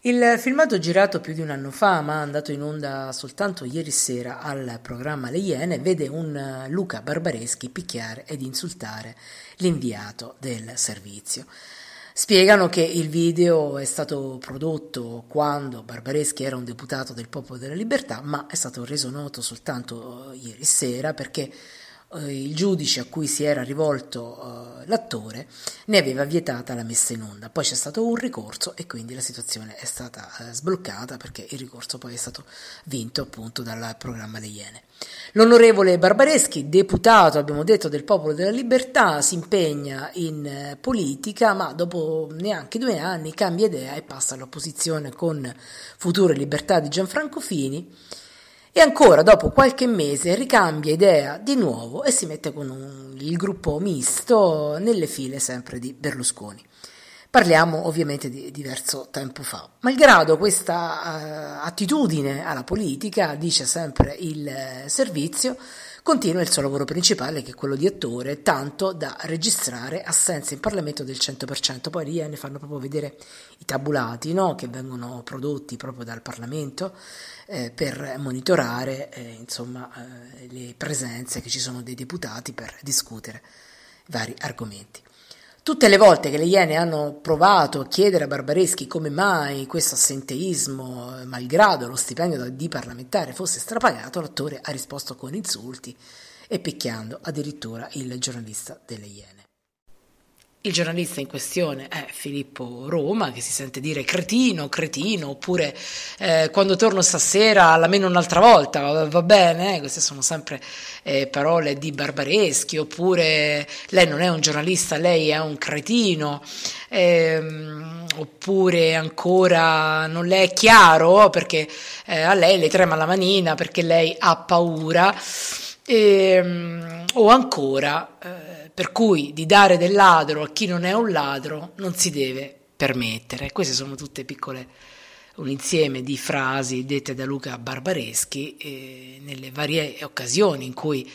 Il filmato girato più di un anno fa, ma andato in onda soltanto ieri sera al programma Le Iene, vede un eh, Luca Barbareschi picchiare ed insultare l'inviato del servizio. Spiegano che il video è stato prodotto quando Barbareschi era un deputato del Popolo della Libertà, ma è stato reso noto soltanto eh, ieri sera perché eh, il giudice a cui si era rivolto uh, l'attore ne aveva vietata la messa in onda. Poi c'è stato un ricorso e quindi la situazione è stata uh, sbloccata perché il ricorso poi è stato vinto appunto dal programma degli Iene. L'onorevole Barbareschi, deputato, abbiamo detto, del Popolo della Libertà, si impegna in uh, politica, ma dopo neanche due anni cambia idea e passa all'opposizione con Future Libertà di Gianfranco Fini e ancora dopo qualche mese ricambia idea di nuovo e si mette con un, il gruppo misto nelle file sempre di Berlusconi. Parliamo ovviamente di diverso tempo fa. Malgrado questa uh, attitudine alla politica, dice sempre il eh, servizio, continua il suo lavoro principale che è quello di attore, tanto da registrare assenze in Parlamento del 100%. Poi lì eh, ne fanno proprio vedere i tabulati no? che vengono prodotti proprio dal Parlamento eh, per monitorare eh, insomma, eh, le presenze che ci sono dei deputati per discutere vari argomenti. Tutte le volte che le Iene hanno provato a chiedere a Barbareschi come mai questo assenteismo, eh, malgrado lo stipendio di parlamentare fosse strapagato, l'attore ha risposto con insulti e picchiando addirittura il giornalista delle Iene. Il giornalista in questione è Filippo Roma, che si sente dire cretino, cretino, oppure eh, quando torno stasera la meno un'altra volta, va bene? Queste sono sempre eh, parole di barbareschi, oppure lei non è un giornalista, lei è un cretino, ehm, oppure ancora non le è chiaro perché eh, a lei le trema la manina, perché lei ha paura, ehm, o ancora eh, per cui di dare del ladro a chi non è un ladro non si deve permettere. Queste sono tutte piccole, un insieme di frasi dette da Luca Barbareschi eh, nelle varie occasioni in cui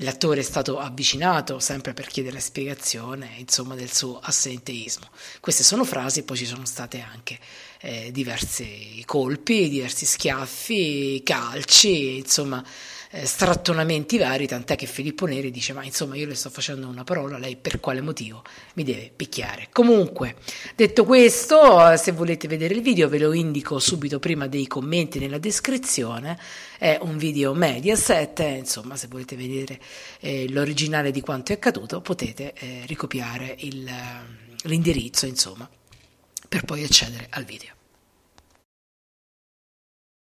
l'attore è stato avvicinato sempre per chiedere spiegazione insomma, del suo assenteismo. Queste sono frasi, poi ci sono state anche eh, diversi colpi, diversi schiaffi, calci, insomma eh, strattonamenti vari, tant'è che Filippo Neri dice ma insomma io le sto facendo una parola, lei per quale motivo mi deve picchiare. Comunque, detto questo, eh, se volete vedere il video ve lo indico subito prima dei commenti nella descrizione, è un video mediaset, eh, insomma se volete vedere eh, l'originale di quanto è accaduto potete eh, ricopiare il, eh, l'indirizzo, insomma, per poi accedere al video.